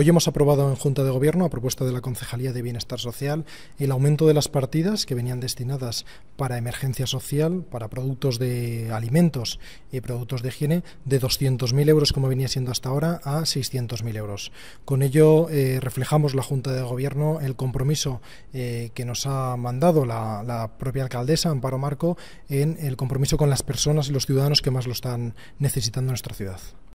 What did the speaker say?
Hoy hemos aprobado en Junta de Gobierno, a propuesta de la Concejalía de Bienestar Social, el aumento de las partidas que venían destinadas para emergencia social, para productos de alimentos y productos de higiene, de 200.000 euros, como venía siendo hasta ahora, a 600.000 euros. Con ello eh, reflejamos la Junta de Gobierno el compromiso eh, que nos ha mandado la propia alcaldesa, Amparo Marco, en el compromiso con las personas y los ciudadanos que más lo están necesitando en nuestra ciudad.